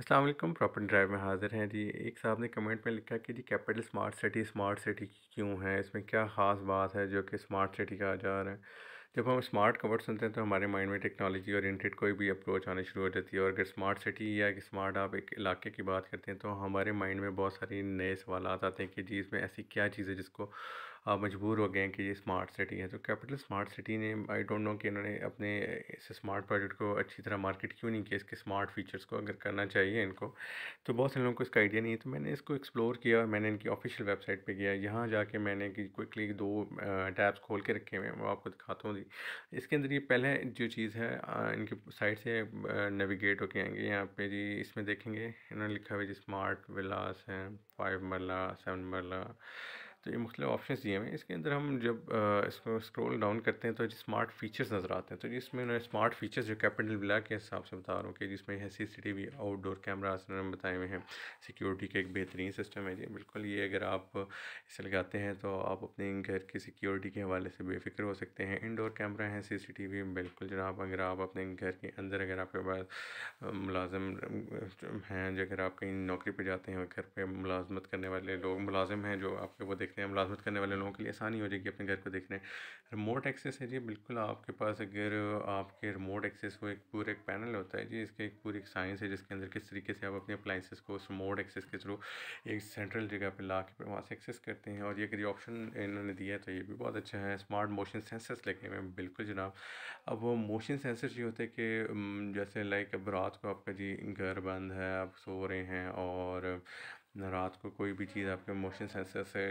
Aslam property drive में हाज़िर हैं जी एक साहब ने कमेंट में लिखा कि G capital smart city smart city क्यों है इसमें क्या ख़ास बात है जो कि स्मार्ट सिटी का जा रहा है जब हम स्मार्ट कवर सुनते हैं तो हमारे माइंड में टेक्नोलॉजी ओरिएंटेड कोई भी अप्रोच आनी शुरू हो जाती है और अगर स्मार्ट सिटी या कि स्मार्ट आप एक इलाके की बात करते हैं तो हमारे माइंड में बहुत सारे नए सवाल आते हैं कि जी इसमें ऐसी क्या चीज़ है जिसको मजबूर हो गए हैं कि ये स्मार्ट सिटी है तो कैपिटल स्मार्ट सिटी ने आई डोंट नो कि इन्होंने अपने इस स्मार्ट प्रोजेक्ट को अच्छी तरह मार्केट क्यों नहीं किया इसके स्मार्ट फीचर्स को अगर करना चाहिए इनको तो बहुत सारे लोगों को इसका आइडिया नहीं है तो मैंने इसको एक्सप्लोर किया और मैंने इनकी ऑफिशियल वेबसाइट पर गया यहाँ जाके मैंने कि क्विकली दो टैब्स खोल के रखे हुए हैं वो आपको दिखाता हूँ इसके अंदर ये पहले जो चीज़ है इनकी साइड से नेविगेट होके आएंगे यहाँ पे जी इसमें देखेंगे इन्होंने लिखा हुआ जी स्मार्ट विलास हैं फाइव मरला सेवन मरला तो ये मुख्तु ऑप्शन दिए हुए हैं इसके अंदर हम जब इसको स्क्रॉल डाउन करते हैं तो स्मार्ट फीचर्स नज़र आते हैं तो जिसमें उन्होंने स्मार्ट फीचर्स जो कैपिटल ब्ला के हिसाब से बता रहा हूँ कि जिसमें है C C T V outdoor cameras उन्होंने बताए हुए हैं सिक्योरिटी का एक बेहतरीन सिस्टम है जी बिल्कुल ये अगर आप इसे लगाते हैं तो आप अपने घर की सिक्योरिटी के हवाले से बेफिक्र हो सकते हैं इनडोर कैमरा है सी सी टी वी बिल्कुल जनाब अगर आप अपने घर के अंदर अगर आपके पास मुलाजम हैं अगर आप कहीं नौकरी पर जाते हैं घर पर मुलाजमत करने वाले लोग मुलाजिम हैं जो आपके वो देख देखने हैं मुलाजमत करने वाले लोगों के लिए आसानी हो जाएगी अपने घर को देखने रिमोट एक्सेस है जी बिल्कुल आपके पास अगर आपके रिमोट एक्सेस वो एक पूरा एक पैनल होता है जी इसके एक पूरी एक साइंस है जिसके अंदर किस तरीके से आप अपने अप्लाइंसिस को उस रिमोट एक्सेस के थ्रू एक सेंट्रल जगह पर ला के वहाँ से एक्सेस करते हैं और ये अगर ये ऑप्शन इन्होंने दिया है तो ये भी बहुत अच्छा है स्मार्ट मोशन सेंसर्स लेके हुए बिल्कुल जनाब अब वो मोशन सेंसर ये होते हैं कि जैसे लाइक अब रात को आपका जी घर बंद है आप सो रहे हैं और ना रात को कोई भी चीज़ आपके मोशन सेंसर से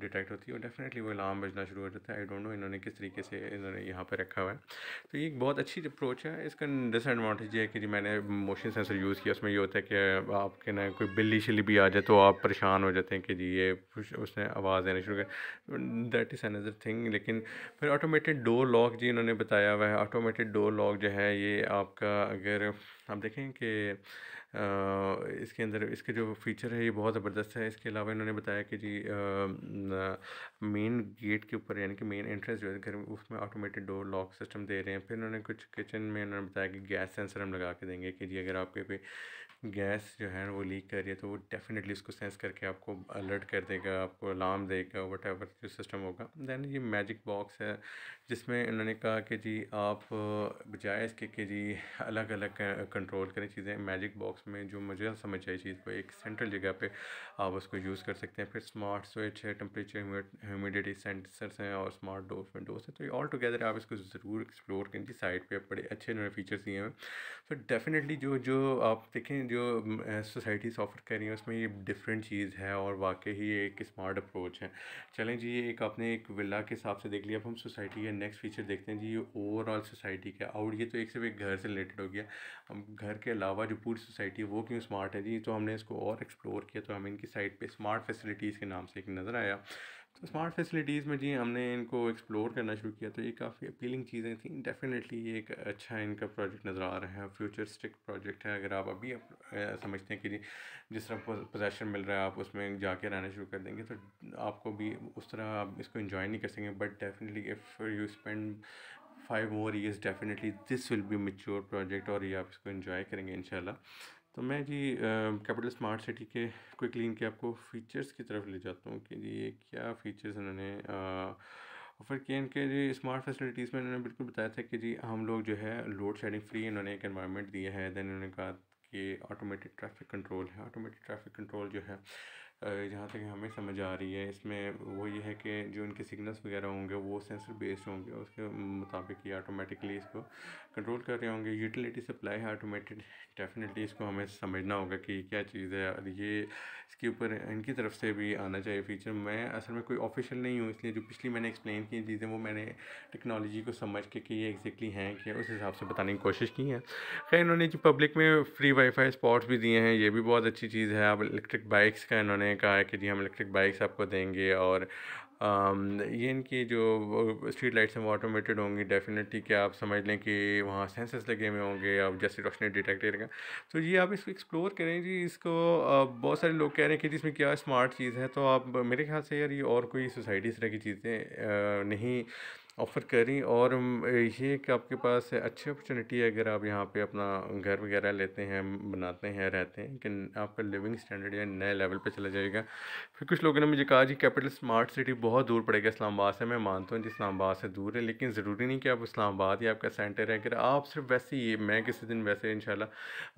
डिटेक्ट होती है और डेफिनेटली वो अलार्म बजना शुरू हो जाता है आई डोंट नो इन्होंने किस तरीके से इन्होंने यहाँ पर रखा हुआ है तो ये एक बहुत अच्छी अप्रोच है इसका डिसएडवांटेज ये है कि जी मैंने मोशन सेंसर यूज़ किया उसमें ये होता है कि आपके ना कोई बिल्ली शिल्ली भी आ जाए तो आप परेशान हो जाते हैं कि जी ये उसने आवाज़ देना शुरू कर दैट इज़ अनदर थिंग लेकिन फिर ऑटोमेटेड डोर लॉक जी इन्होंने बताया हुआ है ऑटोमेटेड डोर लॉक जो है ये आपका अगर आप देखें कि इसके अंदर इसके जो फीचर है ये बहुत ज़बरदस्त है इसके अलावा इन्होंने बताया कि जी मेन गेट के ऊपर यानी कि मेन एंट्रेंस जो है घर उसमें ऑटोमेटेड डोर लॉक सिस्टम दे रहे हैं फिर उन्होंने कुछ किचन में उन्होंने बताया कि गैस सेंसर हम लगा के देंगे कि जी अगर आपके पे गैस जो है वो लीक कर रही है तो वो डेफिनेटली उसको सेंस करके आपको अलर्ट कर देगा आपको अलार्म देगा वट एवर जो सिस्टम होगा दैन ये मैजिक बॉक्स है जिसमें इन्होंने कहा कि जी आप बजाय इसके कि जी अलग अलग कंट्रोल करें चीज़ें मैजिक बॉक्स में जो मुझे समझ आई चीज़ को एक सेंट्रल जगह पे आप उसको यूज़ कर सकते हैं फिर स्मार्ट स्विच है टेम्परेचर ह्यूमिडिटी सेंसर्स हैं और स्मार्ट डोर में डोज है तो ऑल टुगेदर आप इसको ज़रूर एक्सप्लोर करें जी साइड पर बड़े अच्छे इन्होंने फीचर्स दिए हैं तो डेफिनेटली जो जो आप देखें जो सोसाइटीज़ ऑफर कर रही हैं उसमें ये डिफरेंट चीज़ है और वाकई ही एक स्मार्ट अप्रोच है चलें जी ये एक आपने एक विला के हिसाब से देख लिया अब हम सोसाइटी के नेक्स्ट फीचर देखते हैं जी ये ओवरऑल सोसाइटी का आउट ये तो एक सिर्फ एक घर से रिलेटेड हो गया हम घर के अलावा जो पूरी सोसाइटी है वो क्यों स्मार्ट है जी तो हमने इसको और एक्सप्लोर किया तो हमें इनकी साइट पे स्मार्ट फैसिलिटीज़ के नाम से एक नज़र आया तो स्मार्ट फैसिलिटीज़ में जी हमने इनको एक्सप्लोर करना शुरू किया तो ये काफ़ी अपीलिंग चीज़ें थी डेफिनेटली ये एक अच्छा इनका प्रोजेक्ट नज़र आ रहा है फ्यूचरिस्टिक प्रोजेक्ट है अगर आप अभी आप समझते हैं कि जी जिस तरह पोजेशन मिल रहा है आप उसमें जाके रहना शुरू कर देंगे तो आपको भी उस तरह आप इसको इन्जॉय नहीं कर सकेंगे but definitely if you spend five more years definitely this will be mature project और ये आप इसको इन्जॉय करेंगे इन तो मैं जी कैपिटल स्मार्ट सिटी के क्विकली इनके आपको फ़ीचर्स की तरफ ले जाता हूँ कि जी ये क्या फ़ीचर्स इन्होंने ऑफ़र किए इनके जी स्मार्ट फैसिलिटीज़ में इन्होंने बिल्कुल बताया था कि जी हम लोग जो है लोड शेडिंग फ्री इन्होंने एक इन्वायरमेंट दिया है दैन इन्होंने कहा कि ऑटोमेटिक ट्रैफिक कंट्रोल है ऑटोमेटिक ट्रैफिक कंट्रोल जो है जहाँ तक हमें समझ आ रही है इसमें वो ये है कि जो इनके सिग्नल्स वगैरह होंगे वो सेंसर बेस्ड होंगे उसके मुताबिक ये ऑटोमेटिकली इसको कंट्रोल कर रहे होंगे यूटिलिटी सप्लाई है ऑटोमेटेड डेफिनेटली इसको हमें समझना होगा कि क्या चीज़ है और ये इसके ऊपर इनकी तरफ से भी आना चाहिए फीचर मैं असल में कोई ऑफिशियल नहीं हूँ इसलिए जो पिछली मैंने एक्सप्लेन की चीज़ें वो मैंने टेक्नोलॉजी को समझ के कि ये एग्जैक्टली हैं कि उस हिसाब से बताने की कोशिश की है खैर इन्होंने जो पब्लिक में फ्री वाईफाई स्पॉट्स भी दिए हैं ये भी बहुत अच्छी चीज़ है अब इलेक्ट्रिक बाइक्स का इन्होंने ने कहा है कि जी हम इलेक्ट्रिक बाइक्स आपको देंगे और ये इनकी जो स्ट्रीट लाइट्स हैं वो ऑटोमेटेड होंगी डेफिनेटली क्या आप समझ लें कि वहाँ सेंसर्स लगे हुए होंगे अब जैसे रोशनी डिटेक्ट करेगा तो ये आप इसको एक्सप्लोर करें जी इसको बहुत सारे लोग कह रहे हैं कि जिसमें क्या स्मार्ट चीज़ है तो आप मेरे ख्याल से यार ये और कोई सोसाइटी इस तरह की चीज़ें नहीं ऑफ़र करें और ये कि आपके पास अच्छी अपॉर्चुनिटी है अगर आप यहाँ पे अपना घर वगैरह लेते हैं बनाते हैं रहते हैं कि आपका लिविंग स्टैंडर्ड या नए लेवल पे चला जाएगा फिर कुछ लोगों ने मुझे कहा जी कैपिटल स्मार्ट सिटी बहुत दूर पड़ेगा इस्लामाबाद से मैं मानता हूँ जी इस्लामाबाद से दूर है लेकिन ज़रूरी नहीं कि आप इस्लामाबाद ही आपका सेंटर है अगर आप सिर्फ वैसे ही मैं किसी दिन वैसे इन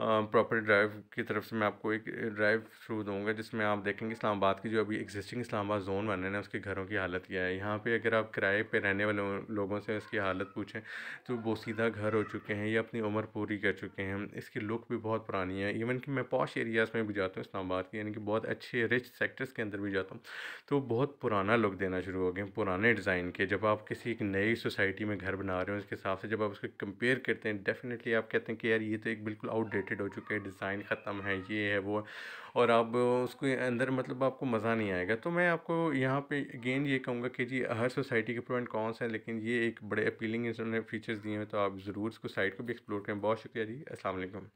प्रॉपर ड्राइव की तरफ से मैं आपको एक ड्राइव थ्रू दूँगा जिसमें आप देखेंगे इस्लामाबाद की जो अभी एग्जिस्टिंग इस्लामाबाद जोन बने हैं उसके घरों की हालत क्या है यहाँ पर अगर आप किराए पर रहने वाले लोगों से इसकी हालत पूछें तो वो सीधा घर हो चुके हैं या अपनी उम्र पूरी कर चुके हैं इसकी लुक भी बहुत पुरानी है इवन कि मैं पॉश एरियाज़ में भी जाता हूँ इस्लामाबाद के यानी कि बहुत अच्छे रिच सेक्टर्स के अंदर भी जाता हूँ तो बहुत पुराना लुक देना शुरू हो गए पुराने डिज़ाइन के जब आप किसी एक नई सोसाइटी में घर बना रहे हो उसके हिसाब से जब आप उसको कंपेयर करते हैं डेफिनेटली आप कहते हैं कि यार ये तो एक बिल्कुल आउटडेटेड हो चुका है डिज़ाइन ख़त्म है ये है वो और आप उसके अंदर मतलब आपको मज़ा नहीं आएगा तो मैं आपको यहाँ पे अगेन ये कहूँगा कि जी हर सोसाइटी के पॉइंट कौन से हैं लेकिन ये एक बड़े अपीलिंग इन्होंने फीचर्स दिए हैं तो आप ज़रूर इसको साइट को भी एक्सप्लोर करें बहुत शुक्रिया जी असल